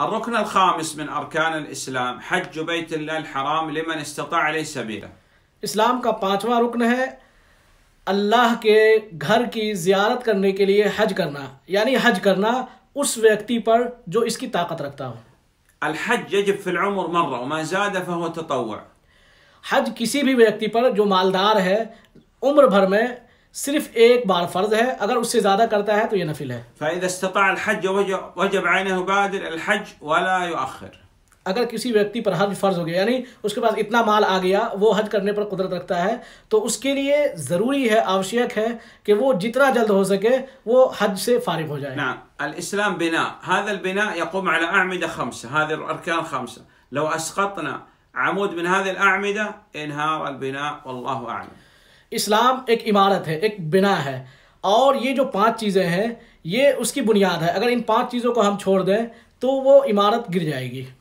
الركن الخامس من أركان الإسلام حج بيت الله الحرام لمن استطاع إليه سبيلا کا का رکن ہے اللہ کے گھر کی زیارت کرنے کے لئے حج کرنا یعنی حج کرنا اس وقتی پر جو اس کی طاقت رکھتا ہو الحج يجب في العمر مرة وما زاد فهو تطوع حج کسی بھی وقتی پر جو مالدار ہے عمر بھر میں ایک بار فرض ہے اگر اس سے زیادہ کرتا ہے تو یہ نفل ہے فإذا استطاع الحج وجب عليه بادر الحج ولا يؤخر وقتی پر حج فرض ہو گیا یعنی اس کے پاس اتنا مال آ گیا وہ حج کرنے پر قدرت رکھتا ہے تو اس کے لیے ضروری ہے آوشیق ہے کہ وہ جتنا جلد ہو سکے وہ حج سے فارغ ہو جائے نعم الإسلام بناء هذا البناء يقوم على أعمدة خمسة هذه الأركان خمسة لو أسقطنا عمود من هذه الأعمدة انهار البناء والله أعلم इस्लाम एक इमारत है एक बिना है और ये जो पांच चीज़ें हैं ये उसकी बुनियाद है अगर इन पांच चीज़ों को हम छोड़ दें तो वो इमारत गिर जाएगी